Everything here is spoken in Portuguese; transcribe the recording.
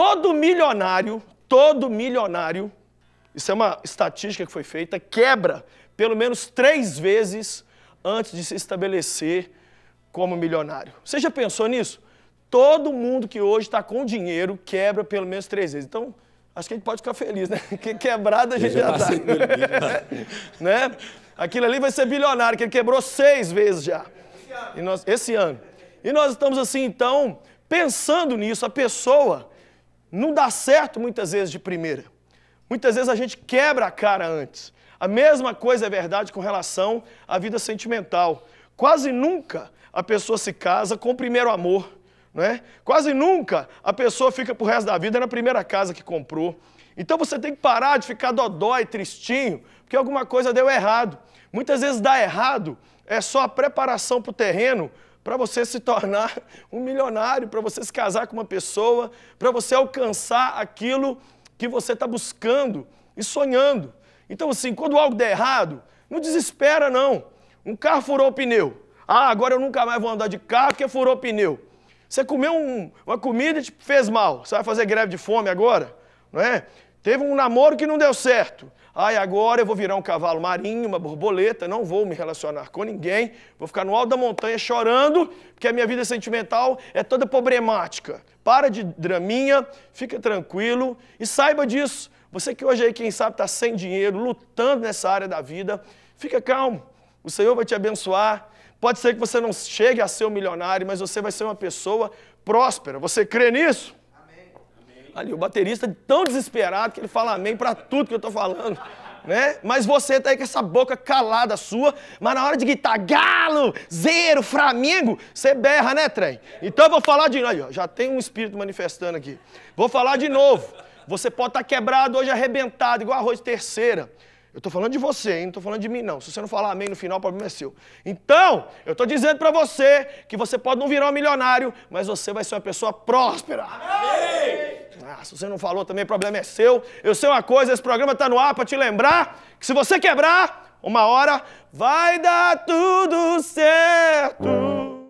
Todo milionário, todo milionário, isso é uma estatística que foi feita, quebra pelo menos três vezes antes de se estabelecer como milionário. Você já pensou nisso? Todo mundo que hoje está com dinheiro quebra pelo menos três vezes. Então, acho que a gente pode ficar feliz, né? Que quebrada a gente já está. Tá. né? Aquilo ali vai ser bilionário, que ele quebrou seis vezes já. Nós, esse ano. E nós estamos assim, então, pensando nisso. A pessoa não dá certo muitas vezes de primeira. Muitas vezes a gente quebra a cara antes. A mesma coisa é verdade com relação à vida sentimental. Quase nunca a pessoa se casa com o primeiro amor. é? Quase nunca a pessoa fica pro resto da vida na primeira casa que comprou. Então você tem que parar de ficar dodói, tristinho, porque alguma coisa deu errado. Muitas vezes dá errado é só a preparação para o terreno para você se tornar um milionário, para você se casar com uma pessoa, para você alcançar aquilo que você está buscando e sonhando. Então, assim, quando algo der errado, não desespera, não. Um carro furou o pneu. Ah, agora eu nunca mais vou andar de carro porque furou o pneu. Você comeu um, uma comida e te fez mal. Você vai fazer greve de fome agora? Não é? Teve um namoro que não deu certo. Ai, agora eu vou virar um cavalo marinho, uma borboleta, não vou me relacionar com ninguém, vou ficar no alto da montanha chorando, porque a minha vida sentimental é toda problemática. Para de draminha, fica tranquilo e saiba disso. Você que hoje aí, quem sabe, está sem dinheiro, lutando nessa área da vida, fica calmo. O Senhor vai te abençoar. Pode ser que você não chegue a ser um milionário, mas você vai ser uma pessoa próspera. Você crê nisso? Ali, o baterista tão desesperado que ele fala amém para tudo que eu tô falando. Né? Mas você tá aí com essa boca calada sua, mas na hora de gritar galo, zero, Flamengo, você berra, né, trem? Então eu vou falar de novo. Já tem um espírito manifestando aqui. Vou falar de novo. Você pode estar tá quebrado hoje, arrebentado, igual arroz terceira. Eu tô falando de você, hein? Não tô falando de mim, não. Se você não falar amém no final, o problema é seu. Então, eu tô dizendo para você que você pode não virar um milionário, mas você vai ser uma pessoa próspera. Amém! se você não falou também, o problema é seu. Eu sei uma coisa, esse programa está no ar para te lembrar que se você quebrar, uma hora vai dar tudo certo.